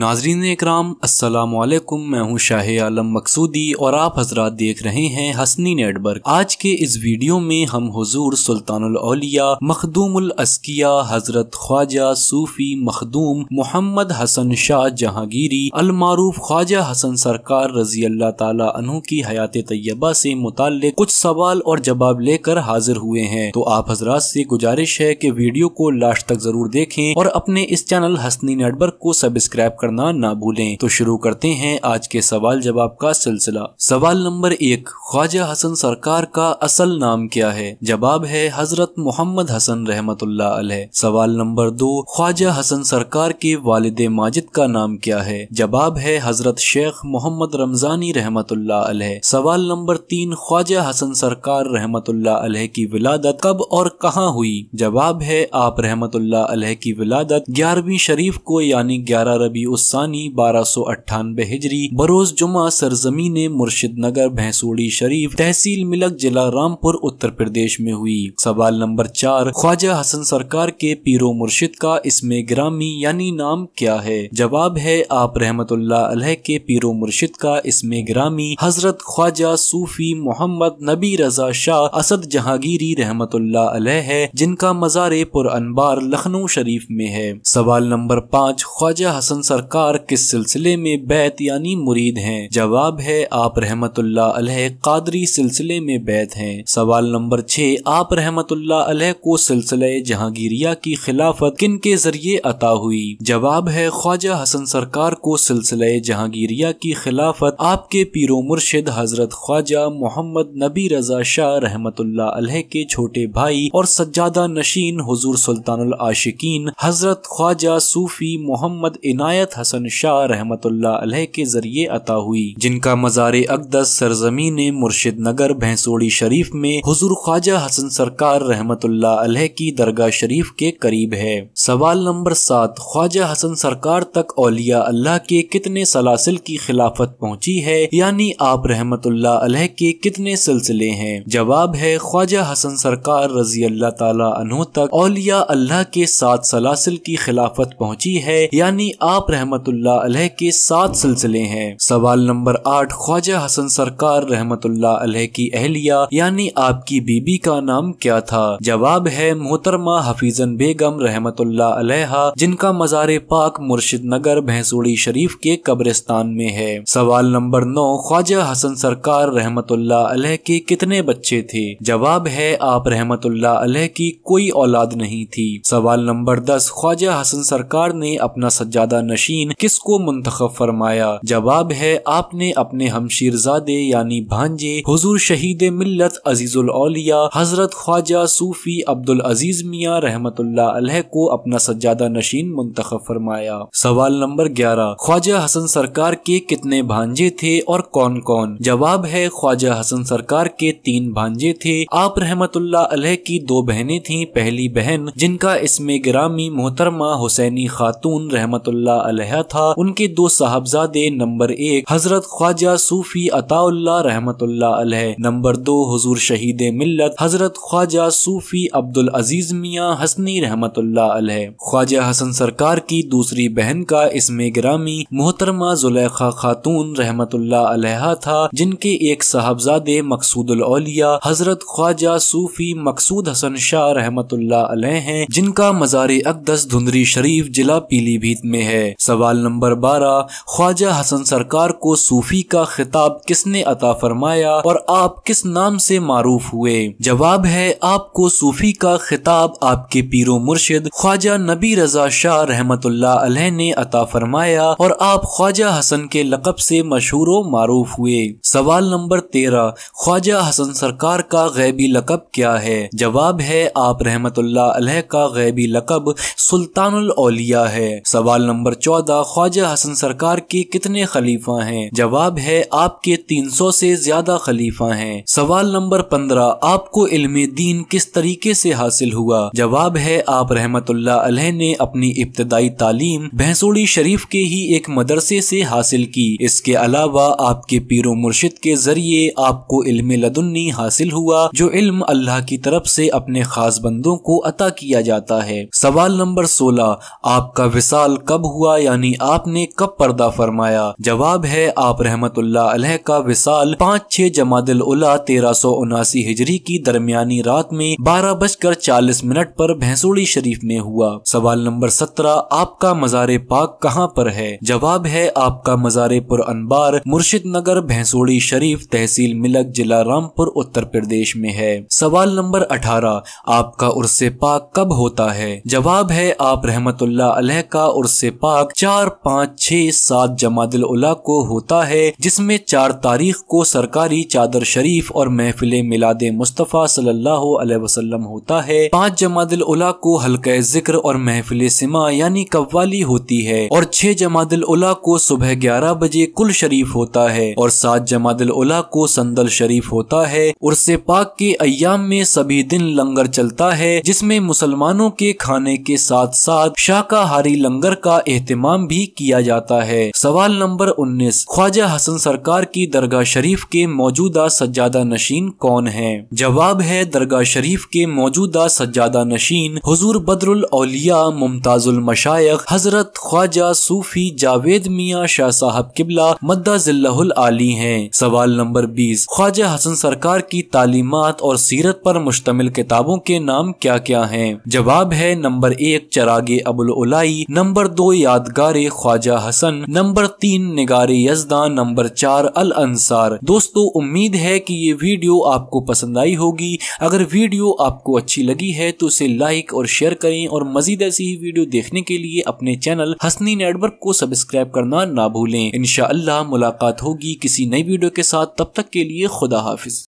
नाजरीन इकराम असलकुम मैं हूं शाह आलम मकसूदी और आप हजरात देख रहे हैं हसनी नेटवर्क आज के इस वीडियो में हम हुजूर सुल्तानौलिया मखदूमिया अस्किया हजरत ख्वाजा सूफी मखदूम मोहम्मद हसन शाह जहांगीरी अलमारूफ ख्वाजा हसन सरकार रजी अल्लाह तु की हयात तैयबा से मुतल कुछ सवाल और जवाब लेकर हाजिर हुए हैं तो आप हजरात से गुजारिश है की वीडियो को लास्ट तक जरूर देखें और अपने इस चैनल हसनी नेटवर्क को सब्सक्राइब करना ना भूलें तो शुरू करते हैं आज के सवाल जवाब का सिलसिला सवाल नंबर एक ख्वाजा हसन सरकार का असल नाम क्या है जवाब है हजरत मोहम्मद हसन रहमत सवाल नंबर दो ख्वाजा हसन सरकार के वालद माजिद का नाम क्या है जवाब है हजरत शेख मोहम्मद रमजानी रहमत सवाल नंबर तीन ख्वाजा हसन सरकार रहमत की विलादत कब और कहाँ हुई जवाब है आप रहमत की विलादत ग्यारहवीं शरीफ को यानी ग्यारह रबी उस्सानी बारह सौ अट्ठानबे हिजरी बरोज जुमा सरजमीन मुर्शिद नगर भैंसोड़ी शरीफ तहसील मिलक जिला रामपुर उत्तर प्रदेश में हुई सवाल नंबर चार ख्वाजा हसन सरकार के पीरो मुर्शिद का इसमें ग्रामी यानी नाम क्या है जवाब है आप रहमत के पीरो मुर्शिद का इसमें ग्रामी हजरत ख्वाजा सूफी मोहम्मद नबी रजा शाह असद जहांगीरी रहमत है जिनका मजार पुर अनबार लखनऊ शरीफ में है सवाल नंबर पाँच ख्वाजा हसन सरकार सरकार किस सिलसिले में बैत यानी मुरीद हैं जवाब है आप रहमतुल्ला अलह कादरी सिलसिले में बैत हैं सवाल नंबर छः आप रहमतुल्ला अलह को सिलसिले जहांगीरिया की खिलाफत किन के जरिए अता हुई जवाब है ख्वाजा हसन सरकार को सिलसिले जहांगीरिया की खिलाफत आपके पीरो मुर्शिद हजरत ख्वाजा मोहम्मद नबी रजा शाह रहमतुल्ला अलह के छोटे भाई और सज्जादा नशीन हजूर सुल्तान आशिकीन हजरत ख्वाजा सूफी मोहम्मद इनायत हसन शाह रहमत के जरिए अता हुई जिनका मज़ार अकदस सरजमीन मुर्शिद नगर भैंसोड़ी शरीफ में हजूर ख्वाजा हसन सरकार रहमत की दरगाह शरीफ के करीब है सवाल नंबर सात ख्वाजा हसन सरकार तक औलिया अल्लाह के कितने सलासिल की खिलाफत पहुँची है यानी आप रहमत के कितने सिलसिले हैं जवाब है ख्वाजा हसन सरकार रजी अल्लाह तला तक औलिया अल्लाह के सात सलासिल की खिलाफत पहुँची है यानी आप रह रहमत के सात सिलसिले हैं सवाल नंबर आठ ख्वाजा हसन सरकार रहमत की अहलिया यानी आपकी बीबी का नाम क्या था जवाब है मोहतरमा हफीजन बेगम रहमत जिनका मजार पाक मुर्शिद नगर भैंसूड़ी शरीफ के कब्रिस्तान में है सवाल नंबर नौ ख्वाजा हसन सरकार रहमत के कितने बच्चे थे जवाब है आप रहमत की कोई औलाद नहीं थी सवाल नंबर दस ख्वाजा हसन सरकार ने अपना सज्जादा नशीन किसको मुंतखब फरमाया जवाब है आपने अपने हमशीरजादे यानी भांजे हजूर शहीद मिल्लत अजीजुल अलिया हजरत ख्वाजा सूफी अब्दुल अजीज मियाँ रहमतुल्लाह को अपना सज्जादा नशीन मुंतखब फरमाया सवाल नंबर ग्यारह ख्वाजा हसन सरकार के कितने भांजे थे और कौन कौन जवाब है ख्वाजा हसन सरकार के तीन भांजे थे आप रहमतुल्लाह की दो बहने थी पहली बहन जिनका इसमें ग्रामी मोहतरमा हुसैनी खातून रहमतुल्लाह अलहा था उनके दो साहबजादे नंबर एक हजरत ख्वाजा सूफी अताउल्ला रहमत अलह नंबर दो हजूर शहीद मिल्लत हजरत ख्वाजा सूफी अब्दुल अजीज मियाँ हसनी रहमत अलह ख्वाजा हसन सरकार की दूसरी बहन का इसमें ग्रामी मोहतरमा जुलेखा खातून रहमत अलहा था जिनके एक साहबजादे मकसूदुल हजरत ख्वाजा सूफी मकसूद हसन शाह रहमत अलह है जिनका मजार अकदस धुंदरी शरीफ जिला पीलीभीत में है सवाल नंबर बारह ख्वाजा हसन सरकार को सूफी का खिताब किसने अता फरमाया और आप किस नाम से मारूफ हुए जवाब है आपको सूफी का खिताब आपके पीरो मुर्शिद ख्वाजा नबी रजा शाह रहमत ने अता फरमाया और आप ख्वाजा हसन के लकब से मशहूर मारूफ हुए सवाल नंबर तेरह ख्वाजा हसन सरकार का गैबी लकब क्या है जवाब है आप रहमत का गैबी लकब सुल्तान है सवाल नंबर चौदह चौदह ख्वाजा हसन सरकार के कितने खलीफा हैं जवाब है आपके तीन सौ ऐसी ज्यादा खलीफा हैं सवाल नंबर पंद्रह आपको इलम दीन किस तरीके ऐसी हासिल हुआ जवाब है आप रहमत ने अपनी इब्तदाई तालीम भैंसोड़ी शरीफ के ही एक मदरसे से हासिल की इसके अलावा आपके पीरो मुर्शिद के जरिए आपको इल्म लदुन्नी हासिल हुआ जो इल्म अल्लाह की तरफ से अपने खास बंदों को अता किया जाता है सवाल नंबर सोलह आपका विशाल कब हुआ यानी आपने कब पर्दा फरमाया जवाब है आप रहमतुल्ला अलह का विसाल पाँच छह जमादिल उला तेरह सौ उनासी हिजरी की दरमियानी रात में बारह बजकर चालीस मिनट पर भैंसोड़ी शरीफ में हुआ सवाल नंबर सत्रह आपका मजार पाक कहाँ पर है जवाब है आपका मजार अनबार मुर्शिद नगर भैंसोड़ी शरीफ तहसील मिलक जिला रामपुर उत्तर प्रदेश में है सवाल नंबर अठारह आपका उर्स पाक कब होता है जवाब है आप रहमतुल्ला अलह का उर्स पाक चार पाँच छः सात जमादिल उला को होता है जिसमें चार तारीख को सरकारी चादर शरीफ और महफिल मिलाद मुस्तफ़ा सल्लल्लाहु अलैहि वसल्लम होता है पाँच जमादिल उला को हल्का जिक्र और महफिल सिमा यानी कव्वाली होती है और छह जमादिल उला को सुबह ग्यारह बजे कुल शरीफ होता है और सात जमादिल उला को संदल शरीफ होता है और से पाक के अयाम में सभी दिन लंगर चलता है जिसमे मुसलमानों के खाने के साथ साथ शाकाहारी लंगर का एहतम अहतमाम भी किया जाता है सवाल नंबर उन्नीस ख्वाजा हसन सरकार की दरगाह शरीफ के मौजूदा सज्जादा नशीन कौन है जवाब है दरगाह शरीफ के मौजूदा सज्जादा नशीन हजूर बदरुल अलिया मुमताजुल मशायक हजरत ख्वाजा सूफी जावेद मियाँ शाह साहब किबला मद्दा जिल्लाहुल आली है सवाल नंबर बीस ख्वाजा हसन सरकार की तालीमत और सीरत पर मुश्तमिल किताबों के नाम क्या क्या हैं जवाब है नंबर एक चरागे अबुल उलाई नंबर दो याद यादगार ख्वाजा हसन नंबर तीन निगार यजदा नंबर चार अल अंसार दोस्तों उम्मीद है कि ये वीडियो आपको पसंद आई होगी अगर वीडियो आपको अच्छी लगी है तो उसे लाइक और शेयर करें और मजीद ऐसी ही वीडियो देखने के लिए अपने चैनल हसनी नेटवर्क को सब्सक्राइब करना ना भूलें इनशाला मुलाकात होगी किसी नई वीडियो के साथ तब तक के लिए खुदा हाफिज